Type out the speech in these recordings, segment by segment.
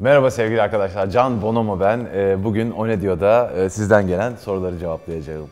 Merhaba sevgili arkadaşlar, Can Bonomo ben. Ee, bugün O Ne Diyor'da e, sizden gelen soruları cevaplayacağım.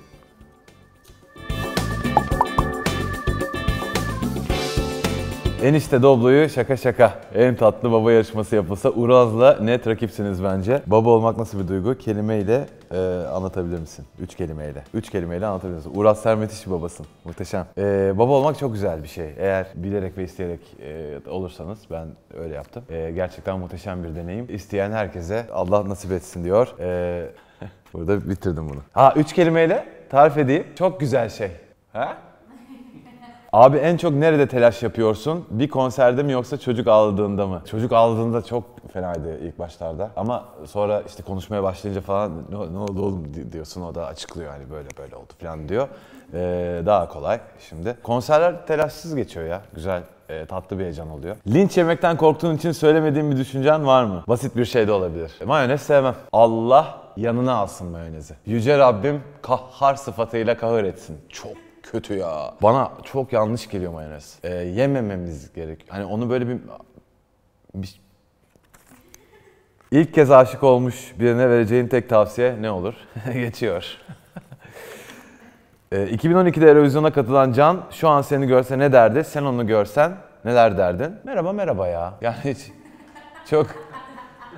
Enişte Doblo'yu şaka şaka en tatlı baba yarışması yapılsa Uraz'la net rakipsiniz bence. Baba olmak nasıl bir duygu? Kelimeyle e, anlatabilir misin? Üç kelimeyle. Üç kelimeyle anlatabilir misin? Uraz Sermet babasın. Muhteşem. E, baba olmak çok güzel bir şey. Eğer bilerek ve isteyerek e, olursanız ben öyle yaptım. E, gerçekten muhteşem bir deneyim. İsteyen herkese Allah nasip etsin diyor. E, burada bitirdim bunu. Ha üç kelimeyle tarif edeyim. Çok güzel şey. Ha? Abi en çok nerede telaş yapıyorsun? Bir konserde mi yoksa çocuk aldığında mı? Çocuk aldığında çok fenaydı ilk başlarda. Ama sonra işte konuşmaya başlayınca falan ne, ne oldu oğlum diyorsun o da açıklıyor hani böyle böyle oldu falan diyor. Ee, daha kolay şimdi. Konserler telaşsız geçiyor ya. Güzel e, tatlı bir heyecan oluyor. Linç yemekten korktuğun için söylemediğin bir düşüncen var mı? Basit bir şey de olabilir. E, mayonez sevmem. Allah yanına alsın mayonezi. Yüce Rabbim kahhar sıfatıyla kahır etsin. Çok kötü ya. Bana çok yanlış geliyor mayonez. Ee, yemememiz gerek. Hani onu böyle bir... bir... İlk kez aşık olmuş birine vereceğin tek tavsiye ne olur? Geçiyor. 2012'de ee, Eurovision'a katılan Can, şu an seni görse ne derdi? Sen onu görsen neler derdin? Merhaba merhaba ya. Yani hiç çok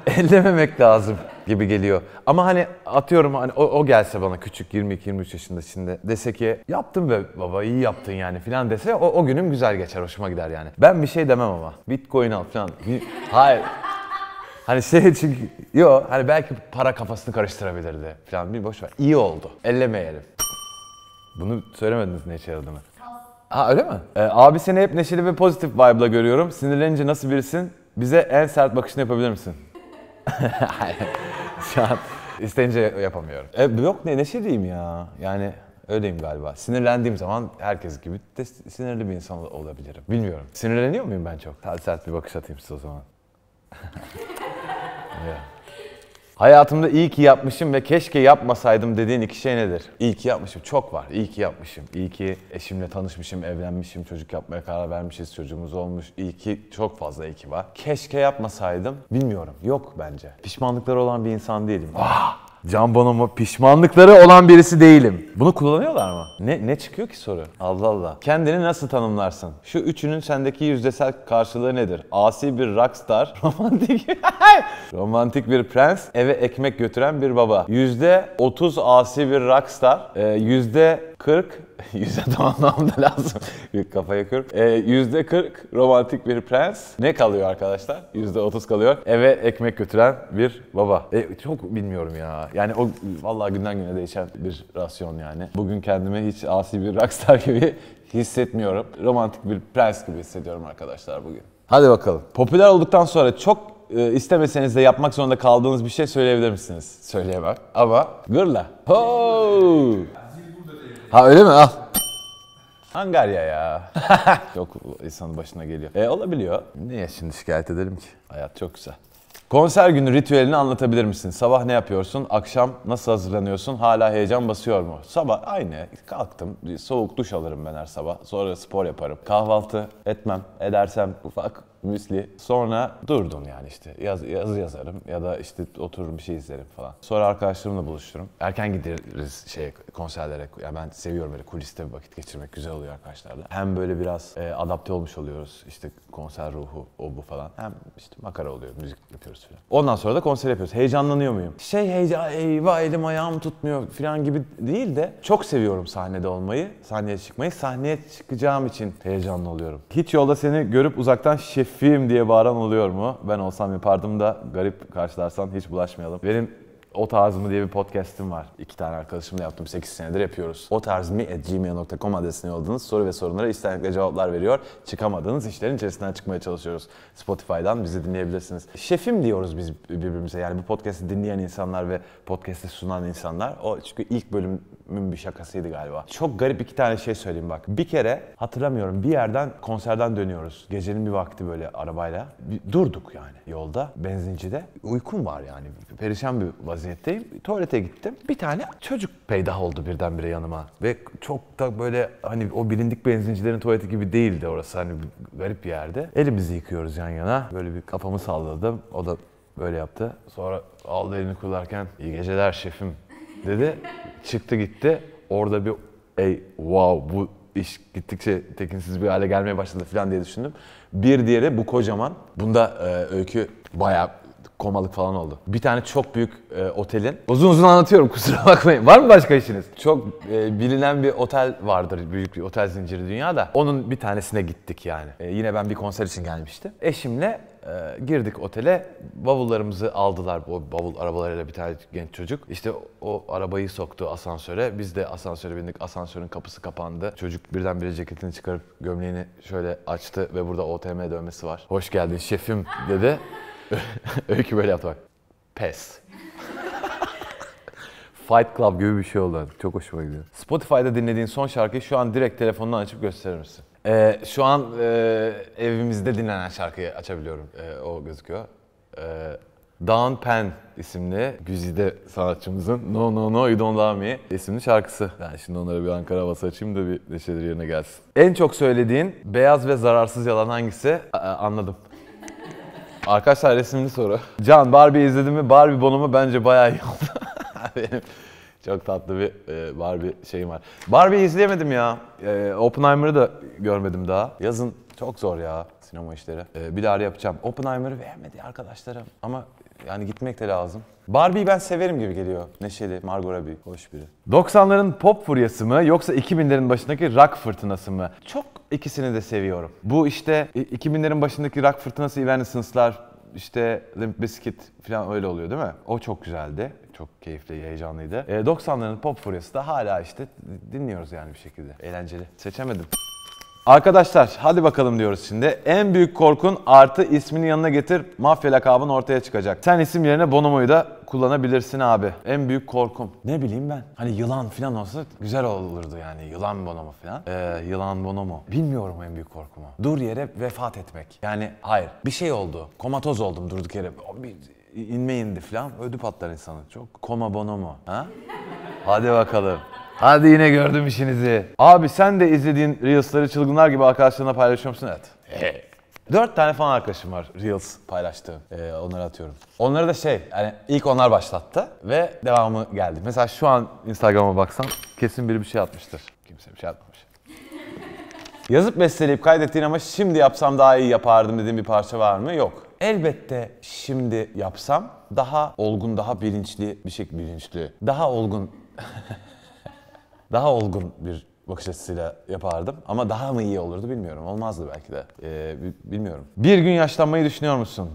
ellememek lazım gibi geliyor. Ama hani atıyorum hani o, o gelse bana küçük 22-23 yaşında şimdi dese ki yaptın ve baba iyi yaptın yani filan dese o, o günüm güzel geçer hoşuma gider yani. Ben bir şey demem ama bitcoin al filan. Hayır. Hani şey çünkü yo hani belki para kafasını karıştırabilirdi filan bir boş ver. İyi oldu. Ellemeyelim. Bunu söylemediniz neşe işe Ha öyle mi? Ee, abi seni hep neşeli ve pozitif vibe'la görüyorum. Sinirlenince nasıl birisin? Bize en sert bakışını yapabilir misin? Şu an isteyince yapamıyorum. E, yok ne diyeyim ya. Yani öyleyim galiba. Sinirlendiğim zaman herkes gibi de sinirli bir insan olabilirim. Bilmiyorum. Sinirleniyor muyum ben çok? Sert sert bir bakış atayım size o zaman. yeah. Hayatımda iyi ki yapmışım ve keşke yapmasaydım dediğin iki şey nedir? İyi ki yapmışım. Çok var. İyi ki yapmışım. İyi ki eşimle tanışmışım, evlenmişim, çocuk yapmaya karar vermişiz, çocuğumuz olmuş. İyi ki çok fazla iyi ki var. Keşke yapmasaydım. Bilmiyorum. Yok bence. Pişmanlıkları olan bir insan değilim. Ah! Can Bonomo pişmanlıkları olan birisi değilim. Bunu kullanıyorlar mı? Ne, ne çıkıyor ki soru? Allah Allah. Kendini nasıl tanımlarsın? Şu üçünün sendeki yüzdesel karşılığı nedir? Asi bir rockstar, romantik romantik bir prens, eve ekmek götüren bir baba. Yüzde 30 asi bir rockstar, e, yüzde 40 ee, yüzde tam anlamda lazım. Kafaya 40. yüzde 40 romantik bir prens. Ne kalıyor arkadaşlar? Yüzde 30 kalıyor. Eve ekmek götüren bir baba. E, çok bilmiyorum ya. Yani o vallahi günden güne değişen bir rasyon yani. Bugün kendimi hiç asi bir rockstar gibi hissetmiyorum. Romantik bir prens gibi hissediyorum arkadaşlar bugün. Hadi bakalım. Popüler olduktan sonra çok e, istemeseniz de yapmak zorunda kaldığınız bir şey söyleyebilir misiniz? Söyleyemem. Ama gırla. Ho! Ha öyle mi? Al. Angarya ya. Çok insanın başına geliyor. E olabiliyor. Niye şimdi şikayet ederim ki? Hayat çok güzel. Konser günü ritüelini anlatabilir misin? Sabah ne yapıyorsun? Akşam nasıl hazırlanıyorsun? Hala heyecan basıyor mu? Sabah aynı. Kalktım. Soğuk duş alırım ben her sabah. Sonra spor yaparım. Kahvaltı etmem. Edersem ufak müsli. Sonra durdum yani işte yaz, yazı yazarım ya da işte oturur bir şey izlerim falan. Sonra arkadaşlarımla buluşurum. Erken gideriz şey konserlere. Yani ben seviyorum böyle kuliste bir vakit geçirmek güzel oluyor arkadaşlarla. Hem böyle biraz e, adapte olmuş oluyoruz işte konser ruhu o bu falan. Hem işte makara oluyor müzik yapıyoruz falan. Ondan sonra da konser yapıyoruz. Heyecanlanıyor muyum? Şey heyecan eyvah elim ayağım tutmuyor falan gibi değil de çok seviyorum sahnede olmayı, sahneye çıkmayı. Sahneye çıkacağım için heyecanlı oluyorum. Hiç yolda seni görüp uzaktan şef Şefim diye bağıran oluyor mu? Ben olsam yapardım da garip karşılarsan hiç bulaşmayalım. Benim o tarz mı diye bir podcast'im var. İki tane arkadaşımla yaptım. 8 senedir yapıyoruz. O tarz mı at gmail.com adresine yolladığınız soru ve sorunlara istenekle cevaplar veriyor. Çıkamadığınız işlerin içerisinden çıkmaya çalışıyoruz. Spotify'dan bizi dinleyebilirsiniz. Şefim diyoruz biz birbirimize. Yani bu podcast'i dinleyen insanlar ve podcast'i sunan insanlar. O çünkü ilk bölüm bir şakasıydı galiba. Çok garip iki tane şey söyleyeyim bak. Bir kere hatırlamıyorum bir yerden konserden dönüyoruz. Gecenin bir vakti böyle arabayla. Bir, durduk yani yolda benzincide. Uykum var yani. Perişan bir vaziyetteyim. Tuvalete gittim. Bir tane çocuk peydah oldu birdenbire yanıma. Ve çok da böyle hani o bilindik benzincilerin tuvaleti gibi değildi orası. Hani garip bir yerde. Elimizi yıkıyoruz yan yana. Böyle bir kafamı salladım. O da böyle yaptı. Sonra aldı elini kullarken iyi geceler şefim dedi çıktı gitti. Orada bir ey wow bu iş gittikçe tekinsiz bir hale gelmeye başladı falan diye düşündüm. Bir diğeri bu kocaman. Bunda e, öykü bayağı komalık falan oldu. Bir tane çok büyük e, otelin. Uzun uzun anlatıyorum kusura bakmayın. Var mı başka işiniz? Çok e, bilinen bir otel vardır. Büyük bir otel zinciri dünyada. Onun bir tanesine gittik yani. E, yine ben bir konser için gelmiştim. Eşimle ee, girdik otele. Bavullarımızı aldılar. O bavul arabalarıyla bir tane genç çocuk. İşte o arabayı soktu asansöre. Biz de asansöre bindik. Asansörün kapısı kapandı. Çocuk birdenbire ceketini çıkarıp gömleğini şöyle açtı ve burada OTM dövmesi var. Hoş geldin şefim dedi. Öykü böyle yaptı bak. Pes. Fight Club gibi bir şey oldu. Çok hoşuma gidiyor. Spotify'da dinlediğin son şarkıyı şu an direkt telefondan açıp gösterir misin? Ee, şu an e, evimizde dinlenen şarkıyı açabiliyorum. E, o gözüküyor. E, Down Pen isimli güzide sanatçımızın No No No You Don't Love Me isimli şarkısı. Yani şimdi onları bir Ankara havası açayım da bir neşeleri yerine gelsin. En çok söylediğin beyaz ve zararsız yalan hangisi? A- anladım. Arkadaşlar resimli soru. Can Barbie izledin mi? Barbie bonumu bence bayağı iyi oldu. Benim çok tatlı bir e, Barbie şeyim var. Barbie izleyemedim ya. E, Oppenheimer'ı da görmedim daha. Yazın çok zor ya sinema işleri. Ee, bir daha yapacağım. Oppenheimer'ı beğenmedi arkadaşlarım ama yani gitmek de lazım. Barbie'yi ben severim gibi geliyor. Neşeli, Margot Robbie, hoş biri. 90'ların pop furyası mı yoksa 2000'lerin başındaki rock fırtınası mı? Çok ikisini de seviyorum. Bu işte 2000'lerin başındaki rock fırtınası Evanescence'lar, işte Limp Bizkit falan öyle oluyor değil mi? O çok güzeldi. Çok keyifli, heyecanlıydı. E, ee, 90'ların pop furyası da hala işte dinliyoruz yani bir şekilde. Eğlenceli. Seçemedim. Arkadaşlar hadi bakalım diyoruz şimdi. En büyük korkun artı ismini yanına getir mafya lakabın ortaya çıkacak. Sen isim yerine Bonomo'yu da kullanabilirsin abi. En büyük korkum. Ne bileyim ben. Hani yılan falan olsa güzel olurdu yani. Yılan Bonomo falan. Ee, yılan Bonomo. Bilmiyorum en büyük korkumu. Dur yere vefat etmek. Yani hayır. Bir şey oldu. Komatoz oldum durduk yere. Bir inme indi falan. Ödü patlar insanı. Çok koma Bonomo. Ha? Hadi bakalım. Hadi yine gördüm işinizi. Abi sen de izlediğin Reels'ları çılgınlar gibi arkadaşlarına paylaşıyor musun? Evet. Dört tane falan arkadaşım var Reels paylaştığım. Ee, onları atıyorum. Onları da şey yani ilk onlar başlattı ve devamı geldi. Mesela şu an Instagram'a baksan kesin biri bir şey atmıştır. Kimse bir şey atmamış. Yazıp besteleyip kaydettiğin ama şimdi yapsam daha iyi yapardım dediğin bir parça var mı? Yok. Elbette şimdi yapsam daha olgun, daha bilinçli bir şey bilinçli. Daha olgun daha olgun bir bakış açısıyla yapardım. Ama daha mı iyi olurdu bilmiyorum. Olmazdı belki de. Ee, bilmiyorum. Bir gün yaşlanmayı düşünüyor musun?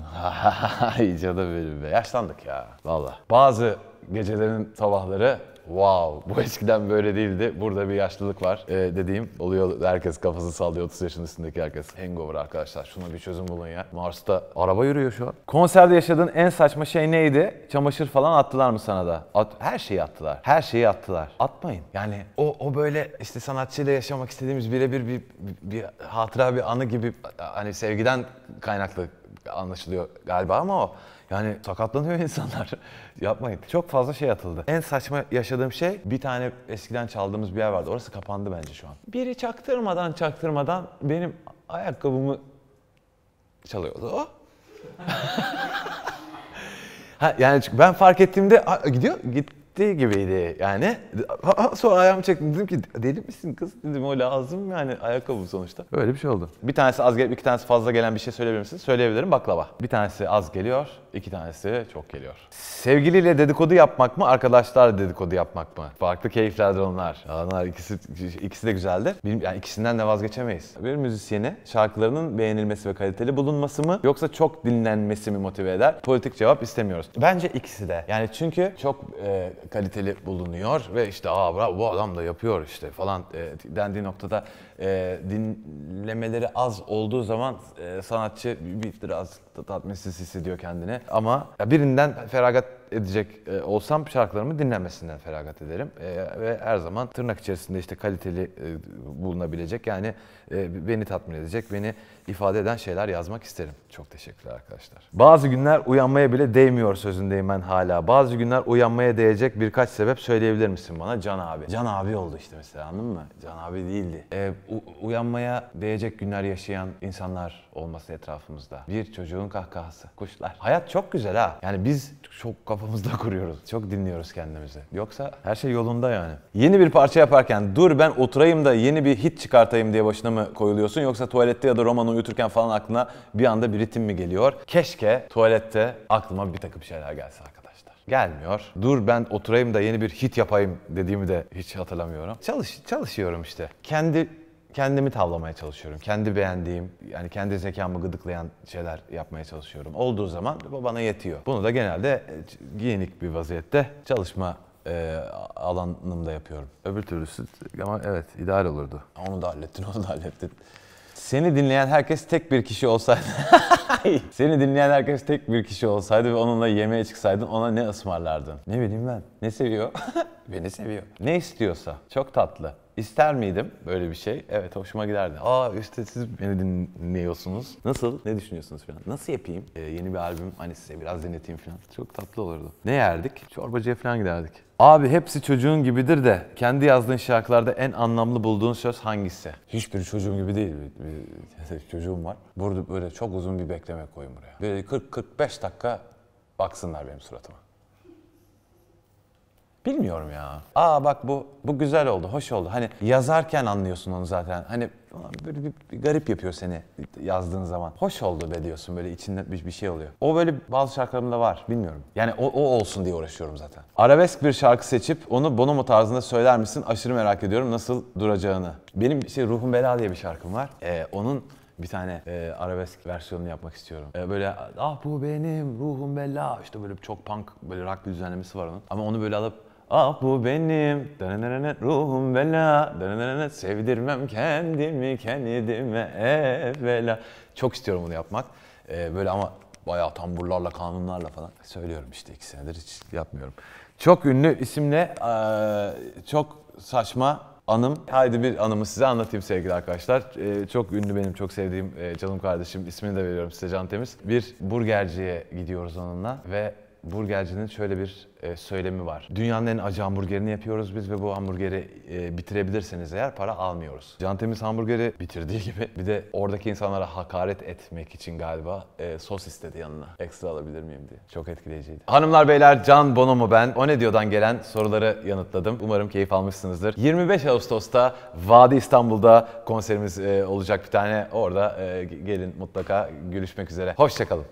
İyice de böyle. Yaşlandık ya. Valla. Bazı gecelerin sabahları wow bu eskiden böyle değildi. Burada bir yaşlılık var ee, dediğim oluyor. Herkes kafası sallıyor 30 yaşın üstündeki herkes. Hangover arkadaşlar şuna bir çözüm bulun ya. Mars'ta araba yürüyor şu an. Konserde yaşadığın en saçma şey neydi? Çamaşır falan attılar mı sana da? At, her şeyi attılar. Her şeyi attılar. Atmayın. Yani o, o böyle işte sanatçıyla yaşamak istediğimiz birebir bir, bir, bir hatıra bir anı gibi hani sevgiden kaynaklı anlaşılıyor galiba ama o. Yani sakatlanıyor insanlar. Yapmayın. Çok fazla şey atıldı. En saçma yaşadığım şey bir tane eskiden çaldığımız bir yer vardı. Orası kapandı bence şu an. Biri çaktırmadan çaktırmadan benim ayakkabımı çalıyordu o. ha, yani ben fark ettiğimde gidiyor git gitti gibiydi yani. sonra ayağımı çektim dedim ki deli misin kız dedim o lazım yani ayakkabı sonuçta. Öyle bir şey oldu. Bir tanesi az gelip iki tanesi fazla gelen bir şey söyleyebilir misin? Söyleyebilirim baklava. Bir tanesi az geliyor İki tanesi çok geliyor. Sevgiliyle dedikodu yapmak mı, arkadaşlarla dedikodu yapmak mı? Farklı keyiflerdir onlar. Onlar ikisi, ikisi de güzeldir. Benim, yani ikisinden de vazgeçemeyiz. Bir müzisyeni şarkılarının beğenilmesi ve kaliteli bulunması mı yoksa çok dinlenmesi mi motive eder? Politik cevap istemiyoruz. Bence ikisi de. Yani çünkü çok e, kaliteli bulunuyor ve işte aa bravo, bu adam da yapıyor işte falan e, dendiği noktada e, dinlemeleri az olduğu zaman e, sanatçı bir biraz tatminsiz hissediyor kendini. Ama birinden feragat edecek e, olsam şarkılarımı dinlemesinden feragat ederim. E, ve her zaman tırnak içerisinde işte kaliteli e, bulunabilecek yani e, beni tatmin edecek, beni ifade eden şeyler yazmak isterim. Çok teşekkürler arkadaşlar. Bazı günler uyanmaya bile değmiyor sözündeyim ben hala. Bazı günler uyanmaya değecek birkaç sebep söyleyebilir misin bana? Can abi. Can abi oldu işte mesela anladın mı? Can abi değildi. E, uyanmaya değecek günler yaşayan insanlar olması etrafımızda. Bir çocuğun kahkahası, kuşlar. Hayat çok güzel ha. Yani biz çok kafa kafamızda kuruyoruz. Çok dinliyoruz kendimizi. Yoksa her şey yolunda yani. Yeni bir parça yaparken dur ben oturayım da yeni bir hit çıkartayım diye başına mı koyuluyorsun? Yoksa tuvalette ya da romanı uyuturken falan aklına bir anda bir ritim mi geliyor? Keşke tuvalette aklıma bir takım şeyler gelse arkadaşlar gelmiyor. Dur ben oturayım da yeni bir hit yapayım dediğimi de hiç hatırlamıyorum. Çalış, çalışıyorum işte. Kendi kendimi tavlamaya çalışıyorum. Kendi beğendiğim, yani kendi zekamı gıdıklayan şeyler yapmaya çalışıyorum. Olduğu zaman bu bana yetiyor. Bunu da genelde e, giyinik bir vaziyette çalışma e, alanımda yapıyorum. Öbür türlüsü ama evet ideal olurdu. Onu da hallettin, onu da hallettin. Seni dinleyen herkes tek bir kişi olsaydı. Seni dinleyen herkes tek bir kişi olsaydı ve onunla yemeğe çıksaydın ona ne ısmarlardın? Ne bileyim ben. Ne seviyor? Beni seviyor. Ne istiyorsa. Çok tatlı. İster miydim böyle bir şey? Evet hoşuma giderdi. Aa işte siz beni dinliyorsunuz. Nasıl? Ne düşünüyorsunuz falan? Nasıl yapayım? Ee, yeni bir albüm hani size biraz dinleteyim falan. Çok tatlı olurdu. Ne yerdik? Çorbacıya falan giderdik. Abi hepsi çocuğun gibidir de kendi yazdığın şarkılarda en anlamlı bulduğun söz hangisi? Hiçbir çocuğum gibi değil. Bir, bir, bir çocuğum var. Burada böyle çok uzun bir bekleme koyun buraya. Böyle 40-45 dakika baksınlar benim suratıma. Bilmiyorum ya. Aa bak bu bu güzel oldu, hoş oldu. Hani yazarken anlıyorsun onu zaten. Hani böyle bir, bir garip yapıyor seni yazdığın zaman. Hoş oldu be diyorsun böyle içinde bir, bir şey oluyor. O böyle bazı şarkılarımda var bilmiyorum. Yani o, o olsun diye uğraşıyorum zaten. Arabesk bir şarkı seçip onu Bonomo tarzında söyler misin? Aşırı merak ediyorum nasıl duracağını. Benim şey Ruhum Bela diye bir şarkım var. Ee, onun bir tane e, arabesk versiyonunu yapmak istiyorum. E, böyle ah bu benim ruhum bella işte böyle çok punk böyle rock bir düzenlemesi var onun. Ama onu böyle alıp Ah bu benim dananana ruhum bela dananana sevdirmem kendimi kendime evvela. Çok istiyorum bunu yapmak. Ee, böyle ama bayağı tamburlarla kanunlarla falan söylüyorum işte iki senedir hiç yapmıyorum. Çok ünlü isimle e, çok saçma anım. Haydi bir anımı size anlatayım sevgili arkadaşlar. Ee, çok ünlü benim çok sevdiğim e, canım kardeşim ismini de veriyorum size Can Temiz. Bir burgerciye gidiyoruz onunla ve burgercinin şöyle bir e, söylemi var. Dünyanın en acı hamburgerini yapıyoruz biz ve bu hamburgeri e, bitirebilirseniz eğer para almıyoruz. Can Temiz hamburgeri bitirdiği gibi bir de oradaki insanlara hakaret etmek için galiba e, sos istedi yanına. Ekstra alabilir miyim diye. Çok etkileyiciydi. Hanımlar beyler Can Bonomo ben. O ne diyordan gelen soruları yanıtladım. Umarım keyif almışsınızdır. 25 Ağustos'ta Vadi İstanbul'da konserimiz e, olacak bir tane. Orada e, gelin mutlaka Gülüşmek üzere. Hoşçakalın.